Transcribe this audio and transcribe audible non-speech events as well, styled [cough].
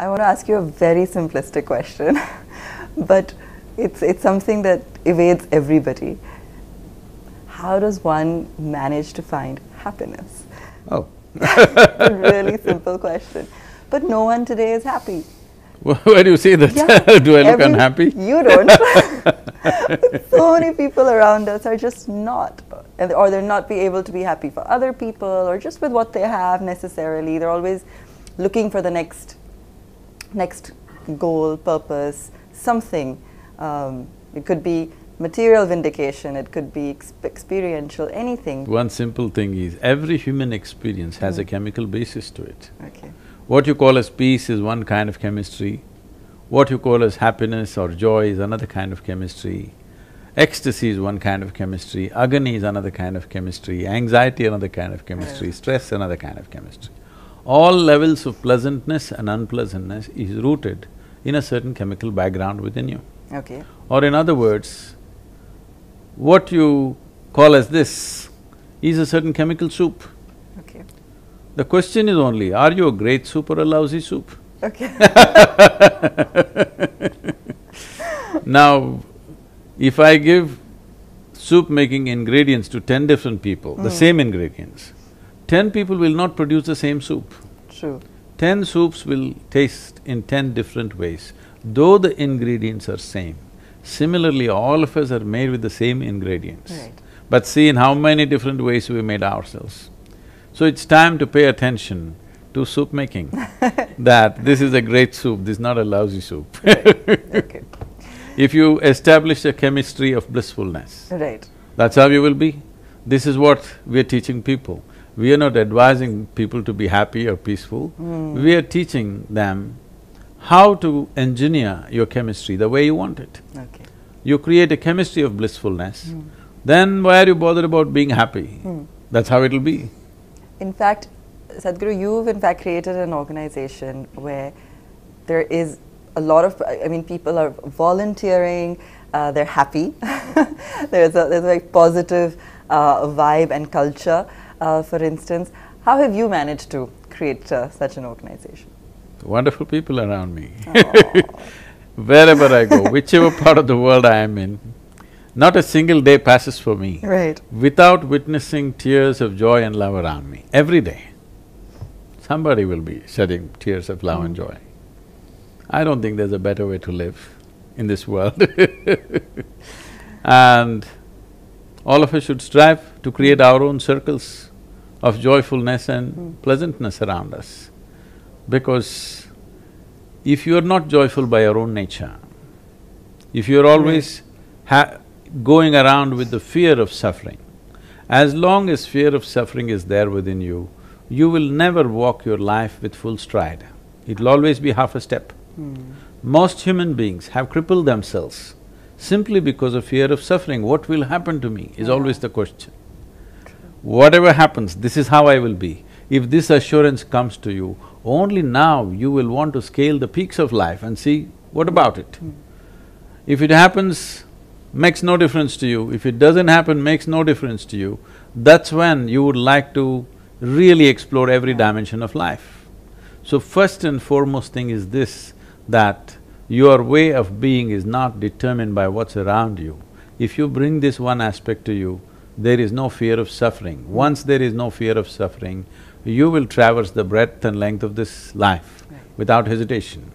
I want to ask you a very simplistic question, [laughs] but it's, it's something that evades everybody. How does one manage to find happiness? Oh. [laughs] a really [laughs] simple question. But no one today is happy. where do you see that? Yeah, do I look every, unhappy? You don't. so many people around us are just not, or they're not be able to be happy for other people, or just with what they have necessarily. They're always looking for the next next goal, purpose, something. Um, it could be material vindication, it could be ex experiential, anything. One simple thing is, every human experience has mm. a chemical basis to it. Okay. What you call as peace is one kind of chemistry, what you call as happiness or joy is another kind of chemistry, ecstasy is one kind of chemistry, agony is another kind of chemistry, anxiety another kind of chemistry, stress another kind of chemistry all levels of pleasantness and unpleasantness is rooted in a certain chemical background within you. Okay. Or in other words, what you call as this is a certain chemical soup. Okay. The question is only, are you a great soup or a lousy soup? Okay [laughs] Now, if I give soup making ingredients to ten different people, mm. the hmm. same ingredients, ten people will not produce the same soup. True. Ten soups will taste in ten different ways, though the ingredients are same. Similarly, all of us are made with the same ingredients. Right. But see in how many different ways we made ourselves. So it's time to pay attention to soup making, [laughs] that this is a great soup, this is not a lousy soup right. okay. [laughs] If you establish a chemistry of blissfulness, right. that's how you will be. This is what we're teaching people. We are not advising people to be happy or peaceful. Mm. We are teaching them how to engineer your chemistry the way you want it. Okay. You create a chemistry of blissfulness, mm. then why are you bothered about being happy? Mm. That's how it'll be. In fact, Sadhguru, you've in fact created an organization where there is a lot of, I mean, people are volunteering, uh, they're happy. [laughs] there's a there's a very positive uh, vibe and culture uh, for instance. How have you managed to create uh, such an organization? The wonderful people around me. [laughs] Wherever I go, whichever part of the world I am in, not a single day passes for me right. without witnessing tears of joy and love around me. Every day, somebody will be shedding tears of love mm. and joy. I don't think there's a better way to live in this world. [laughs] and all of us should strive to create our own circles of joyfulness and pleasantness around us. Because if you're not joyful by your own nature, if you're always going around with the fear of suffering, as long as fear of suffering is there within you, you will never walk your life with full stride. It'll always be half a step. Mm. Most human beings have crippled themselves simply because of fear of suffering. What will happen to me is always the question whatever happens, this is how I will be. If this assurance comes to you, only now you will want to scale the peaks of life and see what about it. Mm. If it happens, makes no difference to you. If it doesn't happen, makes no difference to you. That's when you would like to really explore every dimension of life. So first and foremost thing is this, that your way of being is not determined by what's around you. If you bring this one aspect to you, there is no fear of suffering. Once there is no fear of suffering, you will traverse the breadth and length of this life right. without hesitation.